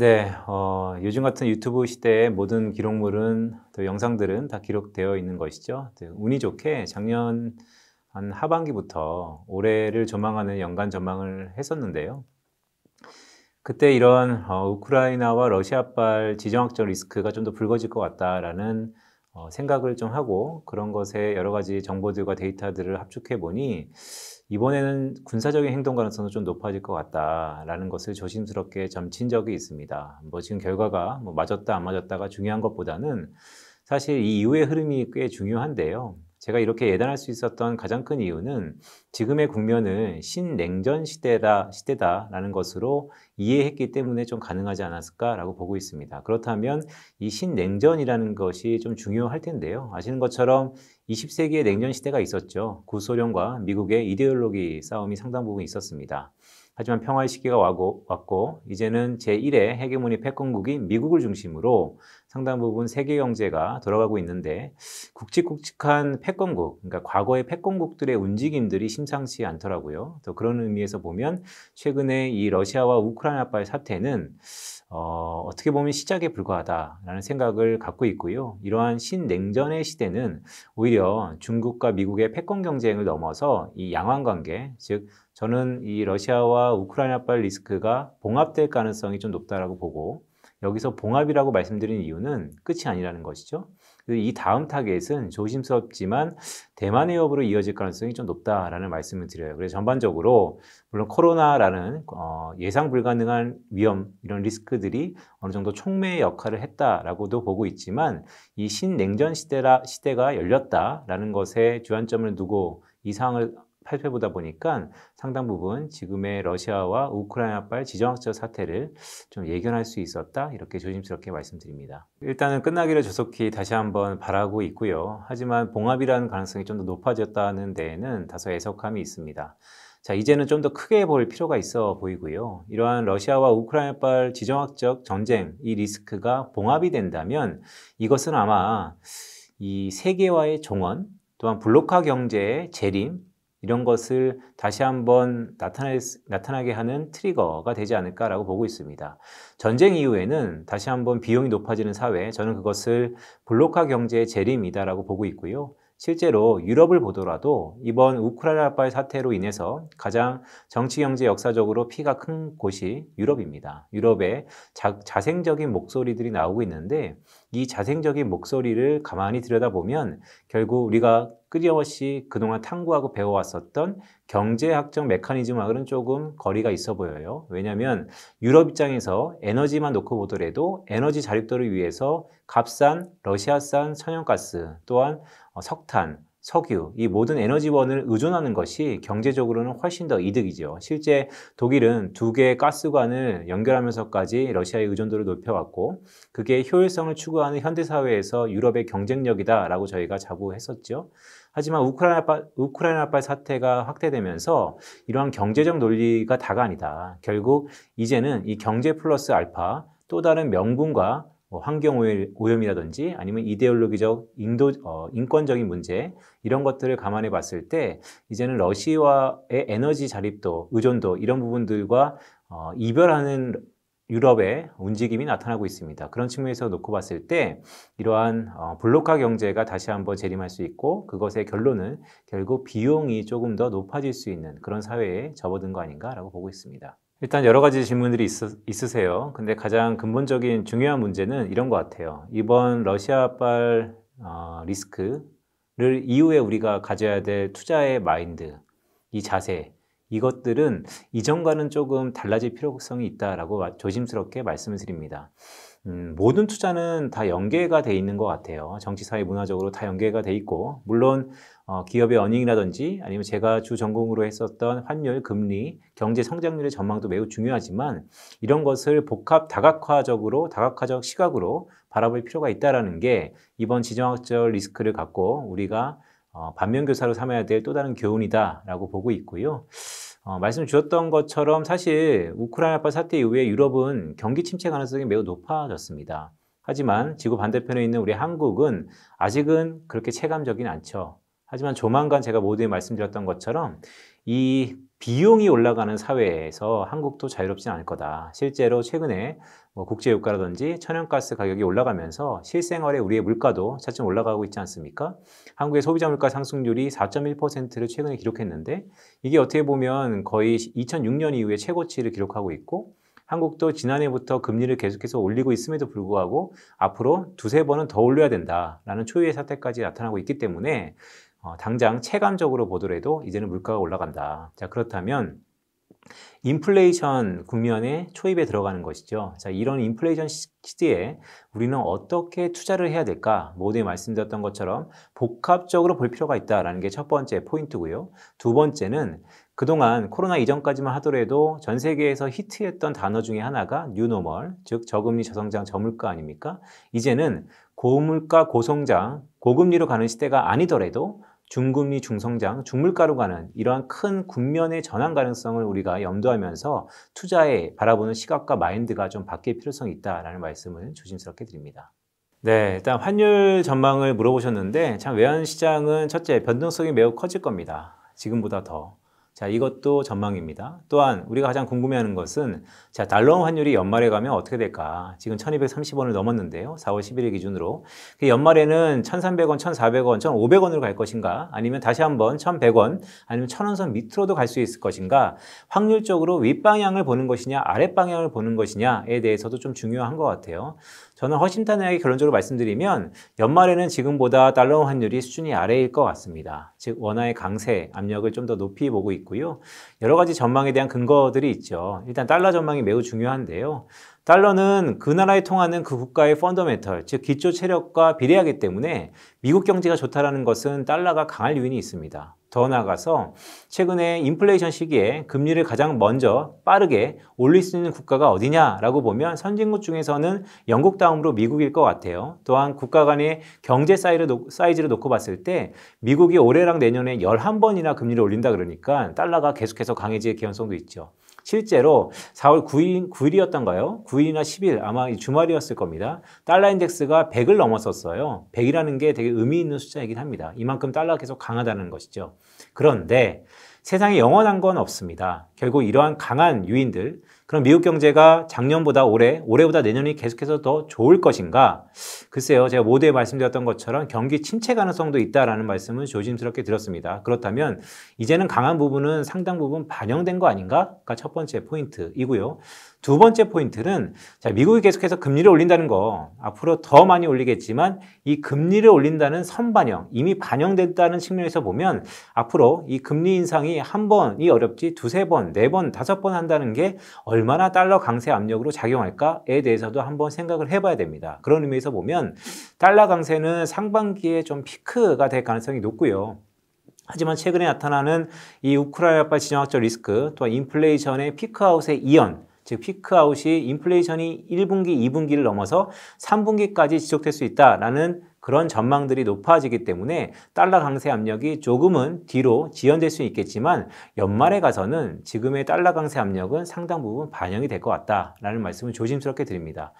네, 어, 요즘 같은 유튜브 시대에 모든 기록물은 또 영상들은 다 기록되어 있는 것이죠. 운이 좋게 작년 한 하반기부터 올해를 조망하는 연간 전망을 했었는데요. 그때 이런 어, 우크라이나와 러시아발 지정학적 리스크가 좀 더 불거질 것 같다라는 어, 생각을 좀 하고 그런 것에 여러 가지 정보들과 데이터들을 합축해 보니 이번에는 군사적인 행동 가능성도 좀 높아질 것 같다라는 것을 조심스럽게 점친 적이 있습니다. 뭐 지금 결과가 뭐 맞았다 안 맞았다가 중요한 것보다는 사실 이 이후의 흐름이 꽤 중요한데요. 제가 이렇게 예단할 수 있었던 가장 큰 이유는 지금의 국면을 신냉전 시대다, 시대다라는 것으로 이해했기 때문에 좀 가능하지 않았을까라고 보고 있습니다. 그렇다면 이 신냉전이라는 것이 좀 중요할 텐데요. 아시는 것처럼 20세기의 냉전 시대가 있었죠. 구소련과 그 미국의 이데올로기 싸움이 상당 부분 있었습니다. 하지만 평화의 시기가 와고, 왔고 이제는 제1의 헤게모니 패권국인 미국을 중심으로 상당 부분 세계 경제가 돌아가고 있는데 굵직굵직한 패권국, 그러니까 과거의 패권국들의 움직임들이 심상치 않더라고요. 또 그런 의미에서 보면 최근에 이 러시아와 우크라이나발 사태는 어, 어떻게 보면 시작에 불과하다라는 생각을 갖고 있고요. 이러한 신냉전의 시대는 오히려 중국과 미국의 패권 경쟁을 넘어서 이 양왕 관계, 즉 저는 이 러시아와 우크라이나발 리스크가 봉합될 가능성이 좀 높다라고 보고 여기서 봉합이라고 말씀드린 이유는 끝이 아니라는 것이죠. 이 다음 타겟은 조심스럽지만 대만 해협으로 이어질 가능성이 좀 높다라는 말씀을 드려요. 그래서 전반적으로 물론 코로나라는 어, 예상 불가능한 위험 이런 리스크들이 어느 정도 촉매의 역할을 했다라고도 보고 있지만 이 신냉전 시대라 시대가 열렸다라는 것에 주안점을 두고 이상을 살펴보다 보니까 상당 부분 지금의 러시아와 우크라이나발 지정학적 사태를 좀 예견할 수 있었다 이렇게 조심스럽게 말씀드립니다. 일단은 끝나기를 조속히 다시 한번 바라고 있고요. 하지만 봉합이라는 가능성이 좀 더 높아졌다는 데에는 다소 애석함이 있습니다. 자, 이제는 좀 더 크게 볼 필요가 있어 보이고요. 이러한 러시아와 우크라이나발 지정학적 전쟁, 이 리스크가 봉합이 된다면 이것은 아마 이세계화의 종원, 또한 블록화 경제의 재림, 이런 것을 다시 한번 나타나, 게 하는 트리거가 되지 않을까라고 보고 있습니다. 전쟁 이후에는 다시 한번 비용이 높아지는 사회, 저는 그것을 블록화 경제의 재림이다라고 보고 있고요. 실제로 유럽을 보더라도 이번 우크라이나발 사태로 인해서 가장 정치 경제 역사적으로 피가 큰 곳이 유럽입니다. 유럽의 자, 생적인 목소리들이 나오고 있는데 이 자생적인 목소리를 가만히 들여다보면 결국 우리가 끊임없이 그동안 탐구하고 배워왔었던 경제학적 메커니즘하고는 조금 거리가 있어 보여요. 왜냐하면 유럽 입장에서 에너지만 놓고 보더라도 에너지 자립도를 위해서 값싼 러시아산 천연가스 또한 석탄 석유, 이 모든 에너지원을 의존하는 것이 경제적으로는 훨씬 더 이득이죠. 실제 독일은 두 개의 가스관을 연결하면서까지 러시아의 의존도를 높여왔고 그게 효율성을 추구하는 현대사회에서 유럽의 경쟁력이다라고 저희가 자부했었죠. 하지만 우크라이나 우크라이나발 사태가 확대되면서 이러한 경제적 논리가 다가 아니다. 결국 이제는 이 경제 플러스 알파 또 다른 명분과 뭐 환경 오염이라든지 아니면 이데올로기적 인도, 어, 인권적인 문제 이런 것들을 감안해 봤을 때 이제는 러시아의 에너지 자립도 의존도 이런 부분들과 어, 이별하는 유럽의 움직임이 나타나고 있습니다. 그런 측면에서 놓고 봤을 때 이러한 어, 블록화 경제가 다시 한번 재림할 수 있고 그것의 결론은 결국 비용이 조금 더 높아질 수 있는 그런 사회에 접어든 거 아닌가라고 보고 있습니다. 일단 여러 가지 질문들이 있, 으세요 근데 가장 근본적인 중요한 문제는 이런 것 같아요. 이번 러시아발 어, 리스크를 이후에 우리가 가져야 될 투자의 마인드, 이 자세, 이것들은 이전과는 조금 달라질 필요성이 있다라고 조심스럽게 말씀을 드립니다. 음, 모든 투자는 다 연계가 돼 있는 것 같아요. 정치, 사회, 문화적으로 다 연계가 돼 있고 물론 어, 기업의 어닝이라든지 아니면 제가 주 전공으로 했었던 환율, 금리, 경제 성장률의 전망도 매우 중요하지만 이런 것을 복합 다각화적으로 다각화적 시각으로 바라볼 필요가 있다라는 게 이번 지정학적 리스크를 갖고 우리가 어, 반면교사로 삼아야 될 또 다른 교훈이다라고 보고 있고요. 어, 말씀 주셨던 것처럼 사실 우크라이나파 사태 이후에 유럽은 경기 침체 가능성이 매우 높아졌습니다. 하지만 지구 반대편에 있는 우리 한국은 아직은 그렇게 체감적인 않죠. 하지만 조만간 제가 모두에 말씀드렸던 것처럼 이 비용이 올라가는 사회에서 한국도 자유롭진 않을 거다. 실제로 최근에 뭐 국제유가라든지 천연가스 가격이 올라가면서 실생활에 우리의 물가도 차츰 올라가고 있지 않습니까? 한국의 소비자 물가 상승률이 4.1%를 최근에 기록했는데 이게 어떻게 보면 거의 2006년 이후에 최고치를 기록하고 있고 한국도 지난해부터 금리를 계속해서 올리고 있음에도 불구하고 앞으로 두세 번은 더 올려야 된다라는 초유의 사태까지 나타나고 있기 때문에 어, 당장 체감적으로 보더라도 이제는 물가가 올라간다. 자, 그렇다면 인플레이션 국면에 초입에 들어가는 것이죠. 자, 이런 인플레이션 시대에 우리는 어떻게 투자를 해야 될까? 모두에 뭐 말씀드렸던 것처럼 복합적으로 볼 필요가 있다라는 게 첫 번째 포인트고요. 두 번째는 그동안 코로나 이전까지만 하더라도 전 세계에서 히트했던 단어 중에 하나가 뉴노멀, 즉 저금리 저성장 저물가 아닙니까? 이제는 고물가 고성장, 고금리로 가는 시대가 아니더라도 중금리 중성장, 중물가로 가는 이러한 큰 국면의 전환 가능성을 우리가 염두하면서 투자에 바라보는 시각과 마인드가 좀 바뀔 필요성이 있다라는 말씀을 조심스럽게 드립니다. 네, 일단 환율 전망을 물어보셨는데 참 외환 시장은 첫째 변동성이 매우 커질 겁니다. 지금보다 더. 자, 이것도 전망입니다. 또한 우리가 가장 궁금해하는 것은 자, 달러 환율이 연말에 가면 어떻게 될까? 지금 1230원을 넘었는데요. 4월 11일 기준으로. 그 연말에는 1300원, 1400원, 1500원으로 갈 것인가? 아니면 다시 한번 1100원, 아니면 1000원 선 밑으로도 갈 수 있을 것인가? 확률적으로 윗방향을 보는 것이냐, 아랫방향을 보는 것이냐에 대해서도 좀 중요한 것 같아요. 저는 허심탄회하게 결론적으로 말씀드리면 연말에는 지금보다 달러 환율이 수준이 아래일 것 같습니다. 즉 원화의 강세 압력을 좀 더 높이 보고 있고 있고요. 여러 가지 전망에 대한 근거들이 있죠. 일단 달러 전망이 매우 중요한데요. 달러는 그 나라에 통하는 그 국가의 펀더멘털, 즉 기초 체력과 비례하기 때문에 미국 경제가 좋다라는 것은 달러가 강할 요인이 있습니다. 더 나아가서 최근에 인플레이션 시기에 금리를 가장 먼저 빠르게 올릴 수 있는 국가가 어디냐라고 보면 선진국 중에서는 영국 다음으로 미국일 것 같아요. 또한 국가 간의 경제 사이즈를 놓고 봤을 때 미국이 올해랑 내년에 11번이나 금리를 올린다 그러니까 달러가 계속해서 강해질 개연성도 있죠. 실제로 4월 9일, 9일이었던가요? 9일이나 10일 아마 주말이었을 겁니다. 달러 인덱스가 100을 넘었었어요. 100이라는 게 되게 의미 있는 숫자이긴 합니다. 이만큼 달러가 계속 강하다는 것이죠. 그런데 세상에 영원한 건 없습니다. 결국 이러한 강한 유인들, 그럼 미국 경제가 작년보다 올해, 올해보다 내년이 계속해서 더 좋을 것인가? 글쎄요, 제가 모두에 말씀드렸던 것처럼 경기 침체 가능성도 있다라는 말씀은 조심스럽게 드렸습니다. 그렇다면 이제는 강한 부분은 상당 부분 반영된 거 아닌가?가 첫 번째 포인트이고요. 두 번째 포인트는 자, 미국이 계속해서 금리를 올린다는 거 앞으로 더 많이 올리겠지만 이 금리를 올린다는 선반영 이미 반영됐다는 측면에서 보면 앞으로 이 금리 인상이 한 번이 어렵지 두세 번, 네 번, 다섯 번 한다는 게 얼마나 달러 강세 압력으로 작용할까에 대해서도 한번 생각을 해봐야 됩니다. 그런 의미에서 보면 달러 강세는 상반기에 좀 피크가 될 가능성이 높고요. 하지만 최근에 나타나는 이 우크라이나발 진영학적 리스크 또 인플레이션의 피크아웃의 이연 즉 피크아웃이 인플레이션이 1분기, 2분기를 넘어서 3분기까지 지속될 수 있다라는 그런 전망들이 높아지기 때문에 달러 강세 압력이 조금은 뒤로 지연될 수 있겠지만 연말에 가서는 지금의 달러 강세 압력은 상당 부분 반영이 될 것 같다라는 말씀을 조심스럽게 드립니다.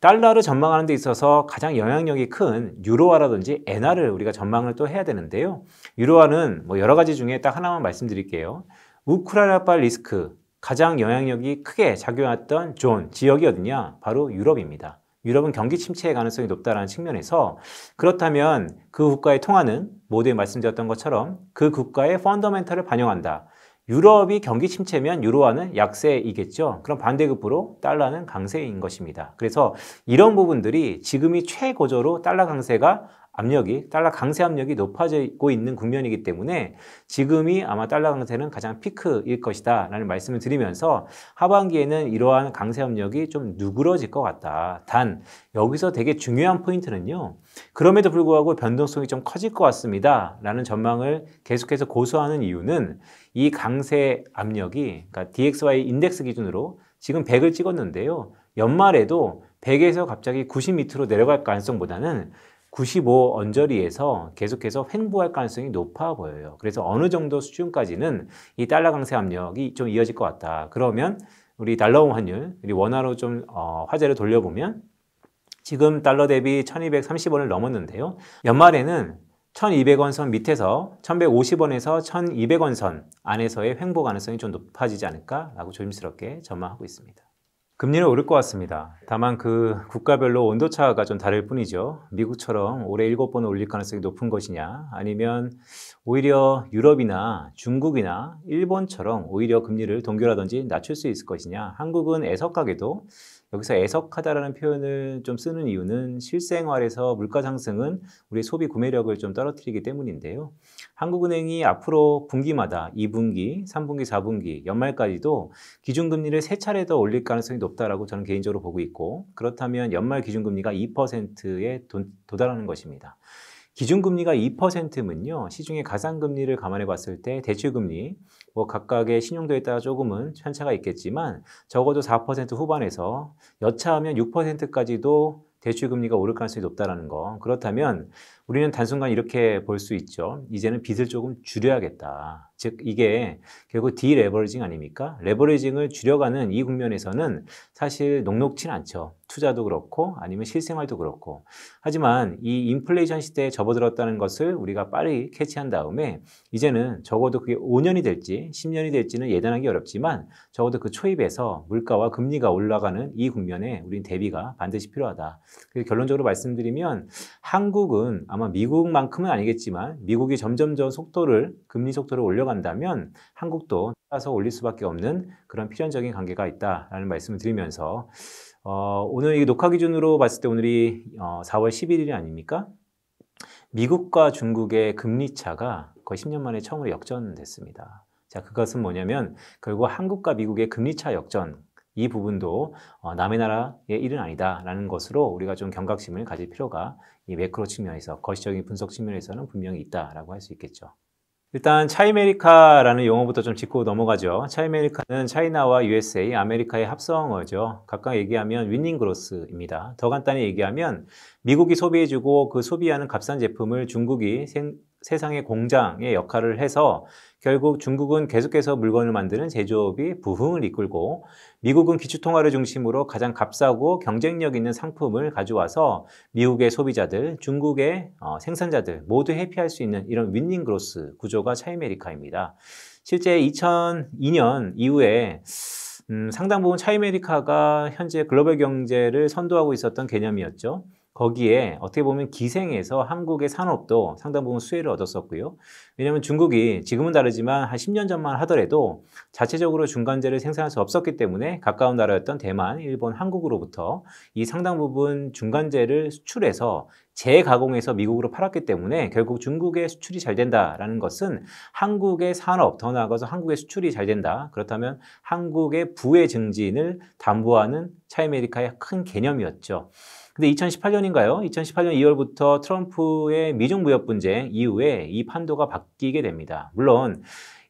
달러를 전망하는 데 있어서 가장 영향력이 큰 유로화라든지 엔화를 우리가 전망을 또 해야 되는데요. 유로화는 뭐 여러 가지 중에 딱 하나만 말씀드릴게요. 우크라이나발 리스크, 가장 영향력이 크게 작용했던 존, 지역이 어디냐? 바로 유럽입니다. 유럽은 경기 침체의 가능성이 높다는 측면에서 그렇다면 그 국가의 통화는 모두에 말씀드렸던 것처럼 그 국가의 펀더멘탈을 반영한다. 유럽이 경기 침체면 유로화는 약세이겠죠. 그럼 반대급부로 달러는 강세인 것입니다. 그래서 이런 부분들이 지금이 최고조로 달러 강세가 압력이 달러 강세 압력이 높아지고 있는 국면이기 때문에 지금이 아마 달러 강세는 가장 피크일 것이다 라는 말씀을 드리면서 하반기에는 이러한 강세 압력이 좀 누그러질 것 같다. 단 여기서 되게 중요한 포인트는요. 그럼에도 불구하고 변동성이 좀 커질 것 같습니다. 라는 전망을 계속해서 고수하는 이유는 이 강세 압력이 그러니까 DXY 인덱스 기준으로 지금 100을 찍었는데요. 연말에도 100에서 갑자기 90 밑으로 내려갈 가능성보다는 95 언저리에서 계속해서 횡보할 가능성이 높아 보여요. 그래서 어느 정도 수준까지는 이 달러 강세 압력이 좀 이어질 것 같다. 그러면 우리 달러 환율, 우리 원화로 좀 어, 화제를 돌려보면 지금 달러 대비 1230원을 넘었는데요. 연말에는 1200원 선 밑에서 1150원에서 1200원 선 안에서의 횡보 가능성이 좀 높아지지 않을까라고 조심스럽게 전망하고 있습니다. 금리는 오를 것 같습니다. 다만 그 국가별로 온도차가 좀 다를 뿐이죠. 미국처럼 올해 7번을 올릴 가능성이 높은 것이냐 아니면 오히려 유럽이나 중국이나 일본처럼 오히려 금리를 동결하든지 낮출 수 있을 것이냐 한국은 애석하게도 여기서 애석하다라는 표현을 좀 쓰는 이유는 실생활에서 물가 상승은 우리 소비 구매력을 좀 떨어뜨리기 때문인데요. 한국은행이 앞으로 분기마다 2분기, 3분기, 4분기, 연말까지도 기준금리를 세 차례 더 올릴 가능성이 높다라고 저는 개인적으로 보고 있고 그렇다면 연말 기준금리가 2%에 도달하는 것입니다. 기준금리가 2%면요, 시중의 가상금리를 감안해 봤을 때 대출금리, 뭐 각각의 신용도에 따라 조금은 편차가 있겠지만 적어도 4% 후반에서 여차하면 6%까지도 대출금리가 오를 가능성이 높다는 라 거. 그렇다면 우리는 단순간 이렇게 볼 수 있죠. 이제는 빚을 조금 줄여야겠다. 즉 이게 결국 디레버리징 아닙니까? 레버리징을 줄여가는 이 국면에서는 사실 녹록치 않죠. 투자도 그렇고 아니면 실생활도 그렇고. 하지만 이 인플레이션 시대에 접어들었다는 것을 우리가 빨리 캐치한 다음에 이제는 적어도 그게 5년이 될지 10년이 될지는 예단하기 어렵지만 적어도 그 초입에서 물가와 금리가 올라가는 이 국면에 우린 대비가 반드시 필요하다. 결론적으로 말씀드리면 한국은 아마 미국만큼은 아니겠지만 미국이 점점 점 속도를 금리 속도를 올려간다면 한국도 따라서 올릴 수밖에 없는 그런 필연적인 관계가 있다라는 말씀을 드리면서 어, 오늘 이 녹화 기준으로 봤을 때 오늘이 어, 4월 11일이 아닙니까? 미국과 중국의 금리 차가 거의 10년 만에 처음으로 역전됐습니다. 자, 그것은 뭐냐면 결국 한국과 미국의 금리 차 역전 이 부분도 어, 남의 나라의 일은 아니다라는 것으로 우리가 좀 경각심을 가질 필요가 이 매크로 측면에서 거시적인 분석 측면에서는 분명히 있다라고 할 수 있겠죠. 일단 차이메리카라는 용어부터 좀 짚고 넘어가죠. 차이메리카는 차이나와 USA, 아메리카의 합성어죠. 각각 얘기하면 윈닝 그로스입니다. 더 간단히 얘기하면 미국이 소비해주고 그 소비하는 값싼 제품을 중국이 생, 세상의 공장의 역할을 해서 결국 중국은 계속해서 물건을 만드는 제조업이 부흥을 이끌고 미국은 기초통화를 중심으로 가장 값싸고 경쟁력 있는 상품을 가져와서 미국의 소비자들, 중국의 어, 생산자들 모두 해피할 수 있는 이런 윈닝 그로스 구조가 차이메리카입니다. 실제 2002년 이후에 음, 상당 부분 차이메리카가 현재 글로벌 경제를 선도하고 있었던 개념이었죠. 거기에 어떻게 보면 기생해서 한국의 산업도 상당 부분 수혜를 얻었었고요. 왜냐하면 중국이 지금은 다르지만 한 10년 전만 하더라도 자체적으로 중간재를 생산할 수 없었기 때문에 가까운 나라였던 대만, 일본, 한국으로부터 이 상당 부분 중간재를 수출해서 재가공해서 미국으로 팔았기 때문에 결국 중국의 수출이 잘 된다라는 것은 한국의 산업, 더 나아가서 한국의 수출이 잘 된다. 그렇다면 한국의 부의 증진을 담보하는 차이메리카의 큰 개념이었죠. 근데 2018년인가요? 2018년 2월부터 트럼프의 미중 무역 분쟁 이후에 이 판도가 바뀌게 됩니다. 물론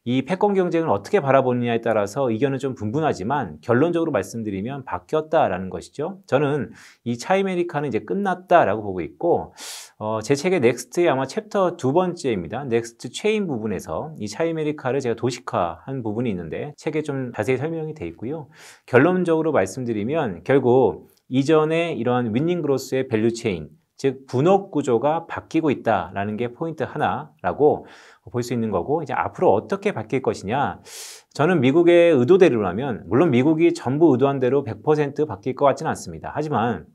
이 패권 경쟁을 어떻게 바라보느냐에 따라서 의견은 좀 분분하지만 결론적으로 말씀드리면 바뀌었다라는 것이죠. 저는 이 차이메리카는 이제 끝났다라고 보고 있고 어, 제 책의 넥스트의 아마 챕터 두 번째입니다. 넥스트 체인 부분에서 이 차이메리카를 제가 도식화한 부분이 있는데 책에 좀 자세히 설명이 돼 있고요. 결론적으로 말씀드리면 결국 이전에 이러한 윈닝 그로스의 밸류 체인, 즉 분업 구조가 바뀌고 있다라는 게 포인트 하나라고 볼 수 있는 거고 이제 앞으로 어떻게 바뀔 것이냐 저는 미국의 의도대로라면 물론 미국이 전부 의도한 대로 100% 바뀔 것 같지는 않습니다. 하지만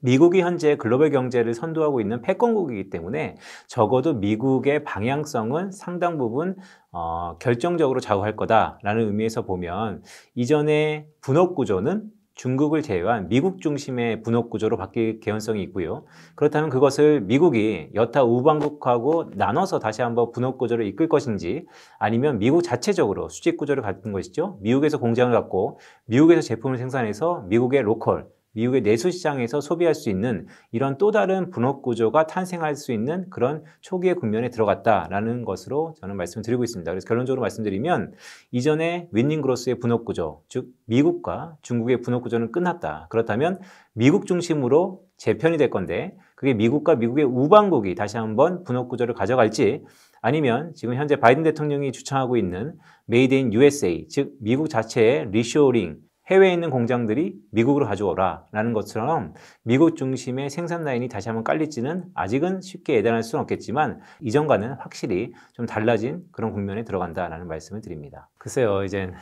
미국이 현재 글로벌 경제를 선도하고 있는 패권국이기 때문에 적어도 미국의 방향성은 상당 부분 어, 결정적으로 좌우할 거다라는 의미에서 보면 이전의 분업 구조는 중국을 제외한 미국 중심의 분업 구조로 바뀔 개연성이 있고요. 그렇다면 그것을 미국이 여타 우방국하고 나눠서 다시 한번 분업 구조를 이끌 것인지 아니면 미국 자체적으로 수직 구조를 갖는 것이죠. 미국에서 공장을 갖고 미국에서 제품을 생산해서 미국의 로컬 미국의 내수 시장에서 소비할 수 있는 이런 또 다른 분업 구조가 탄생할 수 있는 그런 초기의 국면에 들어갔다라는 것으로 저는 말씀드리고 있습니다. 그래서 결론적으로 말씀드리면 이전에 윈닝 그로스의 분업 구조, 즉 미국과 중국의 분업 구조는 끝났다. 그렇다면 미국 중심으로 재편이 될 건데 그게 미국과 미국의 우방국이 다시 한번 분업 구조를 가져갈지 아니면 지금 현재 바이든 대통령이 주창하고 있는 메이드 인 USA 즉 미국 자체의 리쇼링 해외에 있는 공장들이 미국으로 가져오라 라는 것처럼 미국 중심의 생산 라인이 다시 한번 깔릴지는 아직은 쉽게 예단할 수는 없겠지만 이전과는 확실히 좀 달라진 그런 국면에 들어간다라는 말씀을 드립니다. 글쎄요, 이젠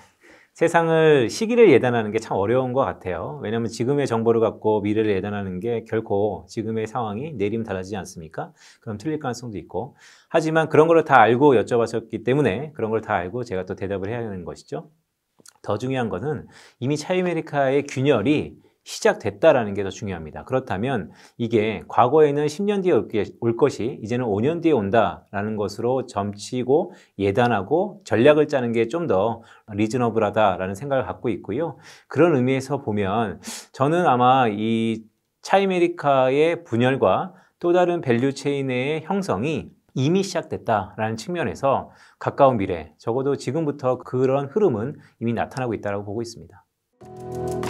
세상을 시기를 예단하는 게 참 어려운 것 같아요. 왜냐하면 지금의 정보를 갖고 미래를 예단하는 게 결코 지금의 상황이 내리면 달라지지 않습니까? 그럼 틀릴 가능성도 있고 하지만 그런 걸 다 알고 여쭤봤었기 때문에 그런 걸 다 알고 제가 또 대답을 해야 하는 것이죠. 더 중요한 것은 이미 차이메리카의 균열이 시작됐다라는 게 더 중요합니다. 그렇다면 이게 과거에는 10년 뒤에 올 것이 이제는 5년 뒤에 온다라는 것으로 점치고 예단하고 전략을 짜는 게 좀 더 리즈너블하다라는 생각을 갖고 있고요. 그런 의미에서 보면 저는 아마 이 차이메리카의 분열과 또 다른 밸류 체인의 형성이 이미 시작됐다라는 측면에서 가까운 미래, 적어도 지금부터 그런 흐름은 이미 나타나고 있다고 보고 있습니다.